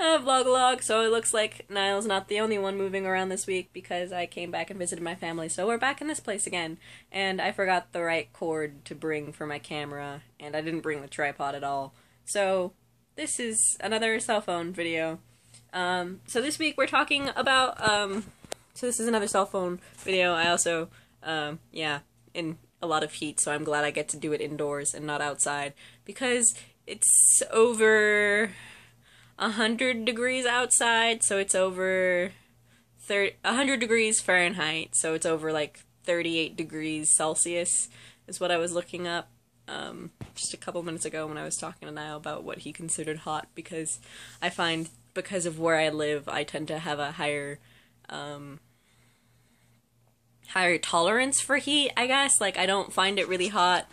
uh, vlog log. So it looks like Niall's not the only one moving around this week because I came back and visited my family. So we're back in this place again. And I forgot the right cord to bring for my camera, and I didn't bring the tripod at all. So this is another cell phone video. Um, so this week we're talking about, um, so this is another cell phone video. I also, um, yeah, in a lot of heat, so I'm glad I get to do it indoors and not outside because it's over 100 degrees outside, so it's over 30, 100 degrees Fahrenheit, so it's over like 38 degrees Celsius, is what I was looking up um, just a couple minutes ago when I was talking to Niall about what he considered hot, because I find because of where I live, I tend to have a higher. Um, higher tolerance for heat, I guess. Like, I don't find it really hot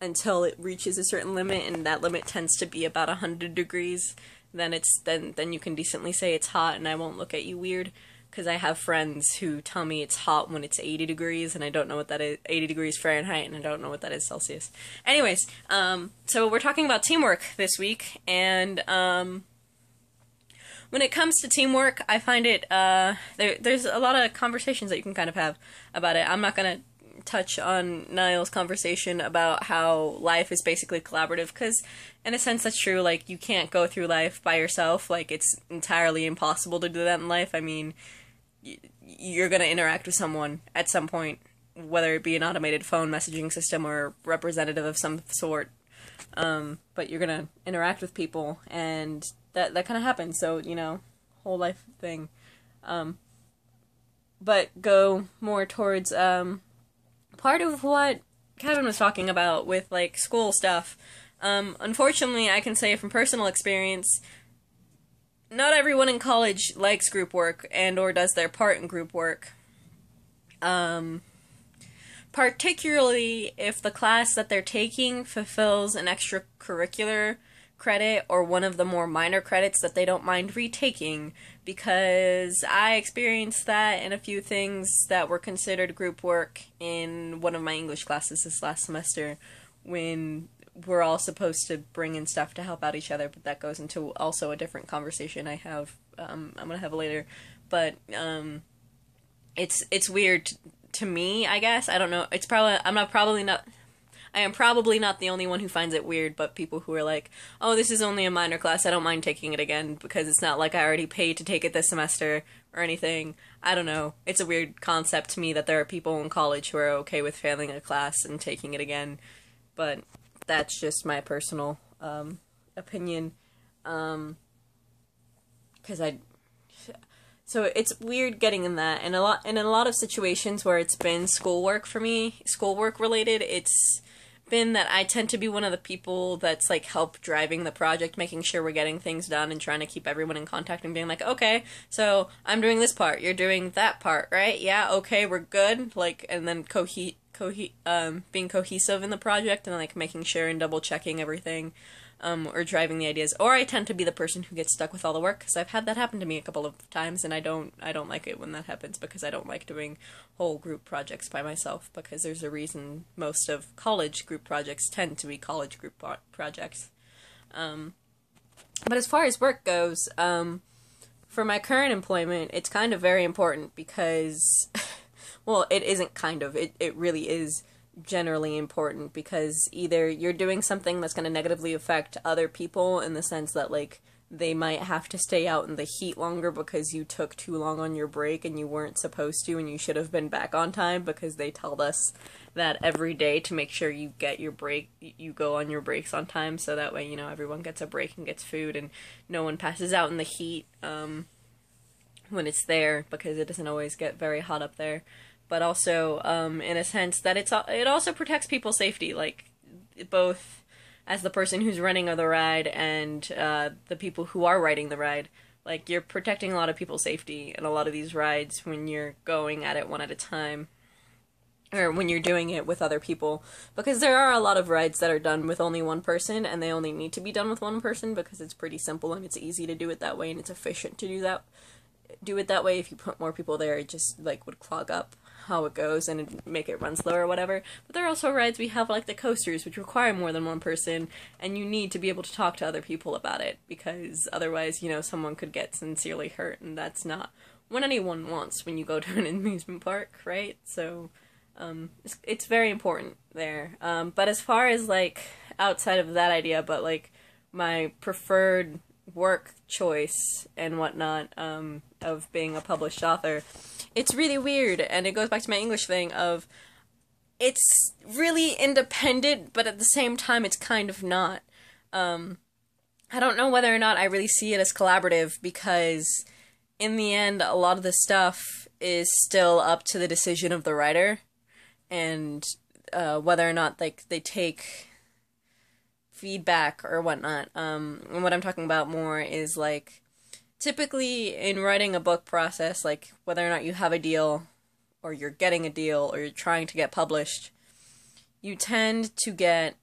until it reaches a certain limit, and that limit tends to be about 100 degrees then it's then then you can decently say it's hot and I won't look at you weird because I have friends who tell me it's hot when it's 80 degrees and I don't know what that is 80 degrees Fahrenheit and I don't know what that is Celsius. Anyways, um, so we're talking about teamwork this week and um, when it comes to teamwork, I find it uh, there, there's a lot of conversations that you can kind of have about it. I'm not gonna touch on Niall's conversation about how life is basically collaborative because, in a sense, that's true. Like, you can't go through life by yourself. Like, it's entirely impossible to do that in life. I mean, you're going to interact with someone at some point, whether it be an automated phone messaging system or representative of some sort. Um, but you're going to interact with people, and that, that kind of happens. So, you know, whole life thing. Um, but go more towards um, part of what Kevin was talking about with like school stuff. Um, unfortunately, I can say from personal experience, not everyone in college likes group work and or does their part in group work. Um, particularly if the class that they're taking fulfills an extracurricular credit or one of the more minor credits that they don't mind retaking because I experienced that in a few things that were considered group work in one of my English classes this last semester when we're all supposed to bring in stuff to help out each other, but that goes into also a different conversation I have um, I'm gonna have later. But um, it's it's weird to me, I guess. I don't know. It's probably I'm not probably not I am probably not the only one who finds it weird, but people who are like, oh, this is only a minor class, I don't mind taking it again because it's not like I already paid to take it this semester or anything. I don't know. It's a weird concept to me that there are people in college who are okay with failing a class and taking it again, but that's just my personal um, opinion. Um, because I so it's weird getting in that and a lot and in a lot of situations where it's been schoolwork for me schoolwork related it's been that I tend to be one of the people that's like help driving the project, making sure we're getting things done and trying to keep everyone in contact and being like, okay, so I'm doing this part, you're doing that part, right? Yeah, okay, we're good. Like, and then coheat cohe- um, being cohesive in the project and like making sure and double checking everything um, or driving the ideas or i tend to be the person who gets stuck with all the work because i've had that happen to me a couple of times and i don't i don't like it when that happens because i don't like doing whole group projects by myself because there's a reason most of college group projects tend to be college group pro- projects um, but as far as work goes um, for my current employment it's kind of very important because well, it isn't kind of, it, it really is generally important because either you're doing something that's going to negatively affect other people in the sense that, like, they might have to stay out in the heat longer because you took too long on your break and you weren't supposed to and you should have been back on time because they tell us that every day to make sure you get your break you go on your breaks on time so that way you know everyone gets a break and gets food and no one passes out in the heat um, when it's there because it doesn't always get very hot up there but also um, in a sense that it's it also protects people's safety, like both as the person who's running the ride and uh, the people who are riding the ride. Like you're protecting a lot of people's safety in a lot of these rides when you're going at it one at a time, or when you're doing it with other people, because there are a lot of rides that are done with only one person, and they only need to be done with one person because it's pretty simple and it's easy to do it that way, and it's efficient to do that do it that way if you put more people there it just like would clog up how it goes and make it run slower or whatever. But there are also rides we have like the coasters, which require more than one person, and you need to be able to talk to other people about it because otherwise, you know, someone could get sincerely hurt, and that's not what anyone wants when you go to an amusement park, right? So. Um, it's, it's, very important there. Um, but as far as like outside of that idea, but like my preferred work choice and whatnot um, of being a published author, it's really weird, and it goes back to my English thing of it's really independent, but at the same time, it's kind of not. Um, I don't know whether or not I really see it as collaborative because, in the end, a lot of the stuff is still up to the decision of the writer, and uh, whether or not like they take feedback or whatnot. Um, and what I'm talking about more is like typically in writing a book process, like whether or not you have a deal or you're getting a deal or you're trying to get published, you tend to get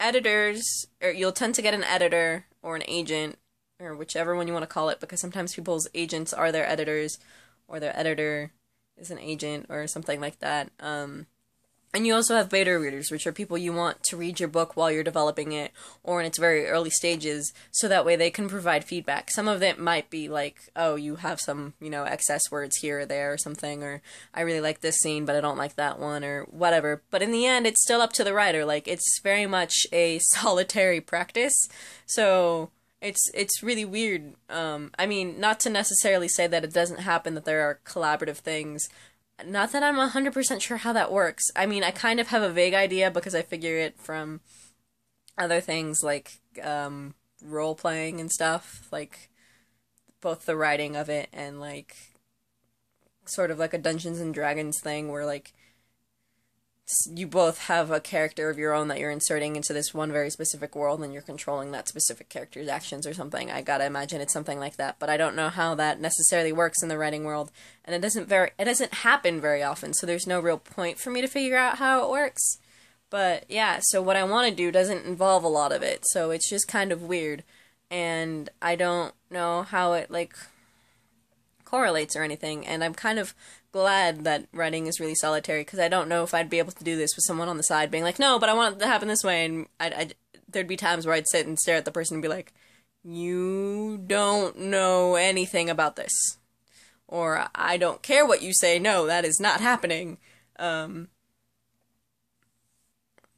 editors or you'll tend to get an editor or an agent or whichever one you want to call it because sometimes people's agents are their editors or their editor is an agent or something like that. Um, and you also have beta readers, which are people you want to read your book while you're developing it or in its very early stages, so that way they can provide feedback. Some of it might be like, oh, you have some, you know, excess words here or there or something, or I really like this scene, but I don't like that one, or whatever. But in the end, it's still up to the writer. Like, it's very much a solitary practice. So, it's it's really weird. Um, I mean, not to necessarily say that it doesn't happen that there are collaborative things not that I'm 100% sure how that works. I mean, I kind of have a vague idea because I figure it from other things like um, role playing and stuff, like both the writing of it and like sort of like a Dungeons and Dragons thing where like you both have a character of your own that you're inserting into this one very specific world and you're controlling that specific character's actions or something. I gotta imagine it's something like that, but I don't know how that necessarily works in the writing world, and it doesn't very it doesn't happen very often, so there's no real point for me to figure out how it works. But yeah, so what I want to do doesn't involve a lot of it, so it's just kind of weird, and I don't know how it like correlates or anything, and I'm kind of glad that writing is really solitary because I don't know if I'd be able to do this with someone on the side being like, no, but I want it to happen this way. And I'd, I'd, there'd be times where I'd sit and stare at the person and be like, you don't know anything about this. Or I don't care what you say. No, that is not happening. Um,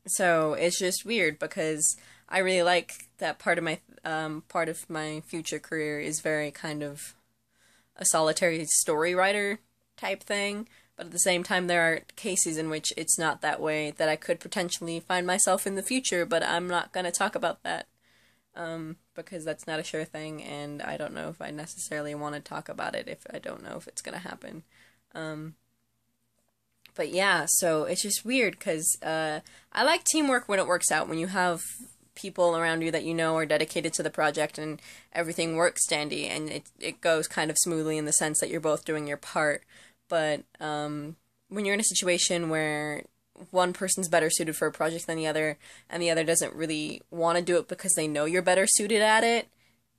so it's just weird because I really like that part of my um, part of my future career is very kind of a solitary story writer type thing. But at the same time, there are cases in which it's not that way that I could potentially find myself in the future, but I'm not going to talk about that um, because that's not a sure thing, and I don't know if I necessarily want to talk about it if I don't know if it's going to happen. Um, but yeah, so it's just weird because uh, I like teamwork when it works out, when you have people around you that you know are dedicated to the project and everything works dandy and it, it goes kind of smoothly in the sense that you're both doing your part but um, when you're in a situation where one person's better suited for a project than the other and the other doesn't really want to do it because they know you're better suited at it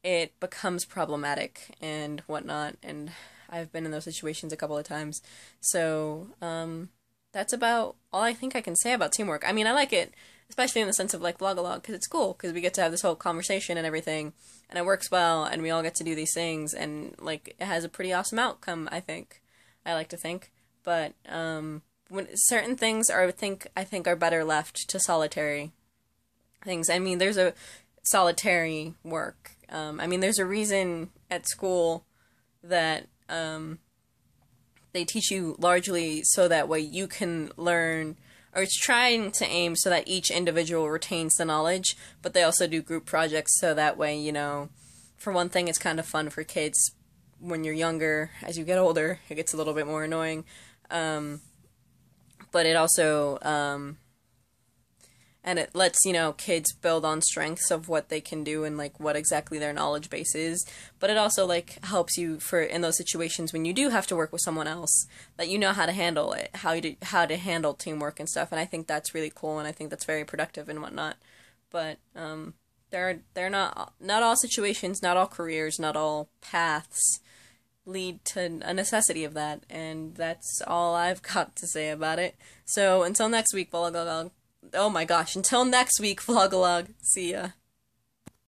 it becomes problematic and whatnot and i've been in those situations a couple of times so um, that's about all i think i can say about teamwork i mean i like it especially in the sense of like vlog along because it's cool because we get to have this whole conversation and everything and it works well and we all get to do these things and like it has a pretty awesome outcome i think I like to think. But um, when certain things are I think I think are better left to solitary things. I mean, there's a solitary work. Um, I mean, there's a reason at school that um, they teach you largely so that way you can learn, or it's trying to aim so that each individual retains the knowledge, but they also do group projects so that way, you know, for one thing, it's kind of fun for kids when you're younger. As you get older, it gets a little bit more annoying. Um, but it also, um, and it lets, you know, kids build on strengths of what they can do and, like, what exactly their knowledge base is. But it also, like, helps you for, in those situations when you do have to work with someone else, that you know how to handle it, how you do, how to handle teamwork and stuff. And I think that's really cool and I think that's very productive and whatnot. But, um, they're they're not not all situations, not all careers, not all paths lead to a necessity of that, and that's all I've got to say about it. So until next week, vlogalog. oh my gosh, until next week, vlogalog. see ya.